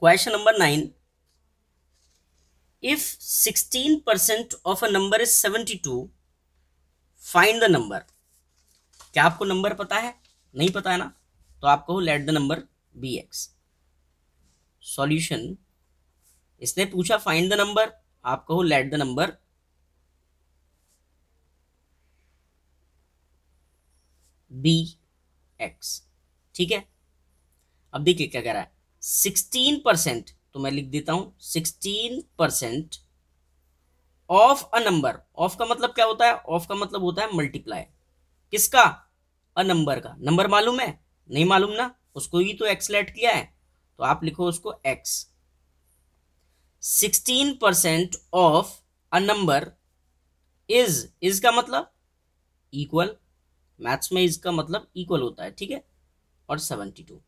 question number nine if sixteen percent of a number is seventy two find the number क्या आपको number पता है नहीं पता है ना तो आप कहो let the number be x solution इसने पूछा फाइंड द नंबर आप कहो let the number be x ठीक है अब देखिए क्या कह रहा है सिक्सटीन परसेंट तो मैं लिख देता हूं sixteen percent of a number of का मतलब क्या होता है ऑफ का मतलब होता है मल्टीप्लाई किसका अ नंबर का नंबर मालूम है नहीं मालूम ना उसको ही तो लेट किया है तो आप लिखो उसको x sixteen percent of a number is is का मतलब इक्वल मैथ्स में इसका मतलब इक्वल होता है ठीक है और सेवेंटी टू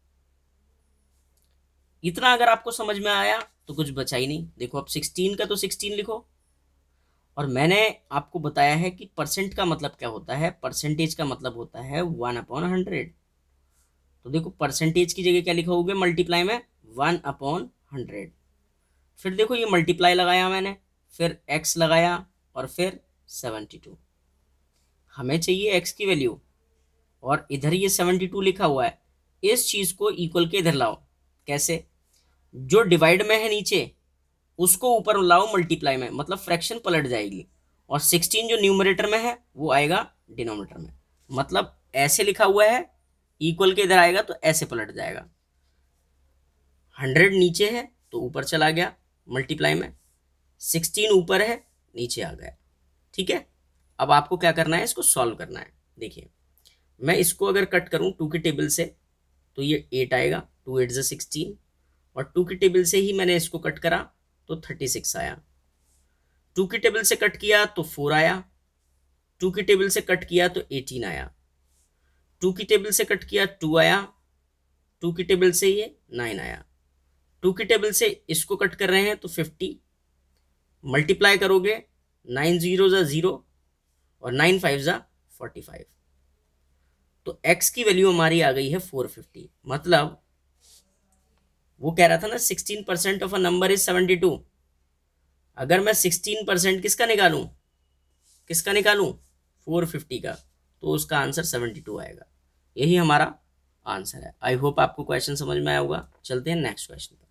इतना अगर आपको समझ में आया तो कुछ बचा ही नहीं देखो आप सिक्सटीन का तो सिक्सटीन लिखो और मैंने आपको बताया है कि परसेंट का मतलब क्या होता है परसेंटेज का मतलब होता है वन अपॉन हंड्रेड तो देखो परसेंटेज की जगह क्या लिखा होगा मल्टीप्लाई में वन अपॉन हंड्रेड फिर देखो ये मल्टीप्लाई लगाया मैंने फिर एक्स लगाया और फिर सेवेंटी टू हमें चाहिए एक्स की वैल्यू और इधर ये सेवेंटी टू लिखा हुआ है इस चीज़ को इक्वल के इधर लाओ कैसे जो डिवाइड में है नीचे उसको ऊपर लाओ मल्टीप्लाई में मतलब फ्रैक्शन पलट जाएगी और सिक्सटीन जो न्यूमरेटर में है वो आएगा डिनोमिनेटर में मतलब ऐसे लिखा हुआ है इक्वल के इधर आएगा तो ऐसे पलट जाएगा हंड्रेड नीचे है तो ऊपर चला गया मल्टीप्लाई में सिक्सटीन ऊपर है नीचे आ गया ठीक है अब आपको क्या करना है इसको सॉल्व करना है देखिए मैं इसको अगर कट करूं टू के टेबल से तो ये एट आएगा टू एट जो सिक्सटीन और टू की टेबल से ही मैंने इसको कट करा तो थर्टी सिक्स आया टू की टेबल से कट किया तो फोर आया टू की टेबल से कट किया तो एटीन आया टू की टेबल से कट किया टू आया टू की टेबल से ये नाइन आया टू की टेबल से इसको कट कर रहे हैं तो फिफ्टी मल्टीप्लाई करोगे नाइन जीरो ज़ा ज़ीरो और नाइन फाइव ज़ा फोर्टी फाइव तो एक्स की वैल्यू हमारी आ गई है फोर फिफ्टी मतलब वो कह रहा था ना sixteen percent of a number is seventy two अगर मैं सिक्सटीन परसेंट किसका निकालूं किसका निकालूं फोर फिफ्टी का तो उसका आंसर सेवेंटी टू आएगा यही हमारा आंसर है आई होप आपको क्वेश्चन समझ में आया होगा चलते हैं नेक्स्ट क्वेश्चन पर